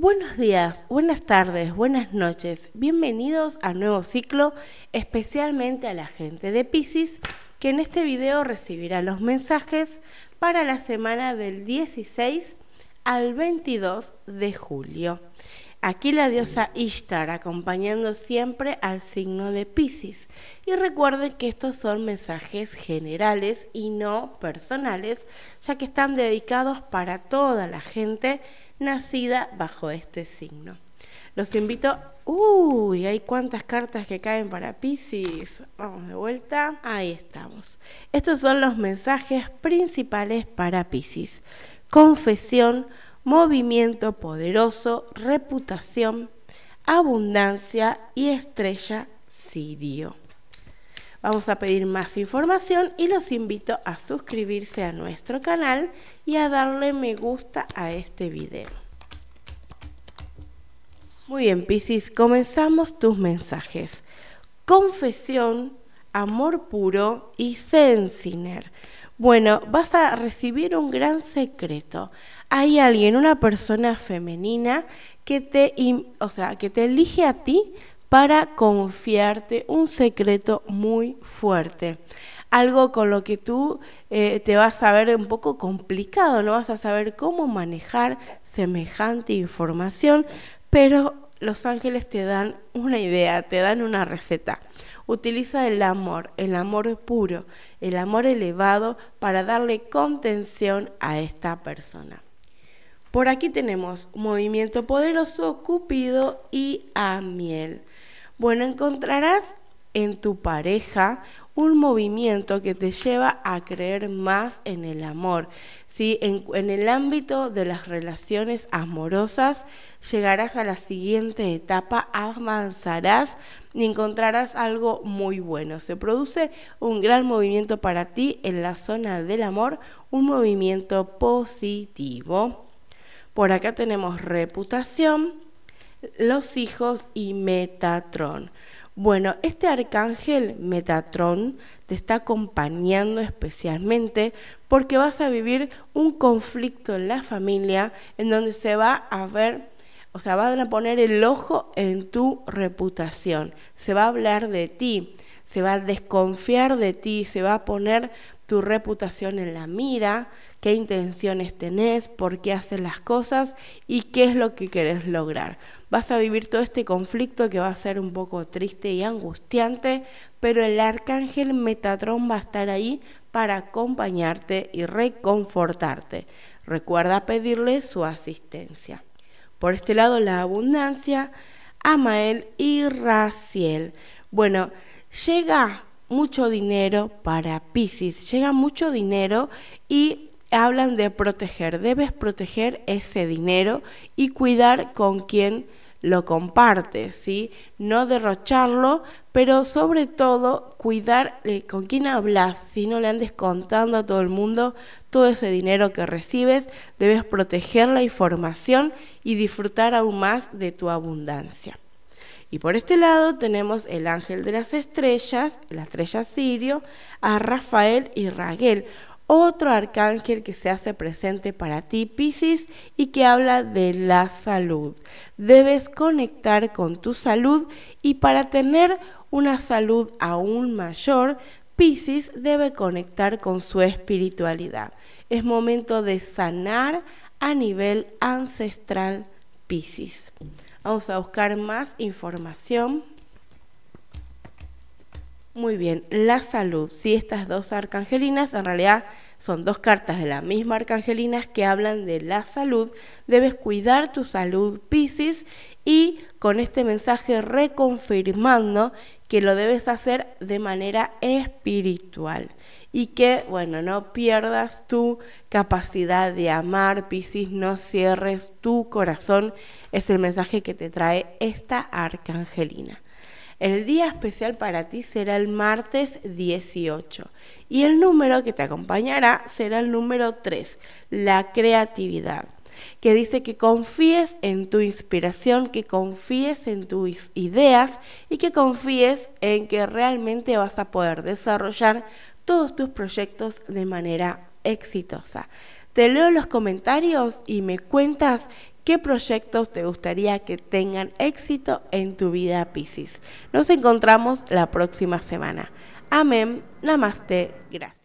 Buenos días, buenas tardes, buenas noches. Bienvenidos a nuevo ciclo, especialmente a la gente de Pisces, que en este video recibirá los mensajes para la semana del 16 al 22 de julio. Aquí la diosa Ishtar acompañando siempre al signo de Pisces. Y recuerden que estos son mensajes generales y no personales, ya que están dedicados para toda la gente nacida bajo este signo. Los invito. Uy, hay cuántas cartas que caen para Pisces. Vamos de vuelta. Ahí estamos. Estos son los mensajes principales para Pisces. Confesión movimiento poderoso, reputación, abundancia y estrella sirio. Vamos a pedir más información y los invito a suscribirse a nuestro canal y a darle me gusta a este video. Muy bien, Piscis, comenzamos tus mensajes. Confesión, amor puro y sensiner. Bueno, vas a recibir un gran secreto. Hay alguien, una persona femenina que te, o sea, que te elige a ti para confiarte un secreto muy fuerte. Algo con lo que tú eh, te vas a ver un poco complicado, no vas a saber cómo manejar semejante información, pero los ángeles te dan una idea, te dan una receta utiliza el amor, el amor puro, el amor elevado para darle contención a esta persona. Por aquí tenemos movimiento poderoso, Cupido y miel. Bueno, encontrarás en tu pareja un movimiento que te lleva a creer más en el amor. Si En, en el ámbito de las relaciones amorosas, llegarás a la siguiente etapa, avanzarás y encontrarás algo muy bueno. Se produce un gran movimiento para ti en la zona del amor, un movimiento positivo. Por acá tenemos reputación, los hijos y Metatron. Bueno, este arcángel Metatron te está acompañando especialmente porque vas a vivir un conflicto en la familia en donde se va a ver, o sea, van a poner el ojo en tu reputación, se va a hablar de ti, se va a desconfiar de ti, se va a poner tu reputación en la mira, qué intenciones tenés, por qué haces las cosas y qué es lo que querés lograr. Vas a vivir todo este conflicto que va a ser un poco triste y angustiante, pero el arcángel Metatrón va a estar ahí para acompañarte y reconfortarte. Recuerda pedirle su asistencia. Por este lado, la abundancia, Amael y Raciel. Bueno, llega mucho dinero para Pisces, llega mucho dinero y hablan de proteger, debes proteger ese dinero y cuidar con quién lo compartes, ¿sí? No derrocharlo, pero sobre todo cuidar eh, con quién hablas, si no le andes contando a todo el mundo todo ese dinero que recibes, debes proteger la información y disfrutar aún más de tu abundancia. Y por este lado tenemos el ángel de las estrellas, la estrella Sirio, a Rafael y Raquel, otro arcángel que se hace presente para ti, Pisces, y que habla de la salud. Debes conectar con tu salud y para tener una salud aún mayor, Pisces debe conectar con su espiritualidad. Es momento de sanar a nivel ancestral Pisces. Vamos a buscar más información. Muy bien, la salud. Si estas dos arcangelinas en realidad son dos cartas de la misma arcangelinas que hablan de la salud. Debes cuidar tu salud, Pisces, y con este mensaje reconfirmando que lo debes hacer de manera espiritual y que, bueno, no pierdas tu capacidad de amar, Piscis, no cierres tu corazón, es el mensaje que te trae esta arcangelina. El día especial para ti será el martes 18 y el número que te acompañará será el número 3, la creatividad que dice que confíes en tu inspiración, que confíes en tus ideas y que confíes en que realmente vas a poder desarrollar todos tus proyectos de manera exitosa. Te leo los comentarios y me cuentas qué proyectos te gustaría que tengan éxito en tu vida, Piscis. Nos encontramos la próxima semana. Amén, namaste, gracias.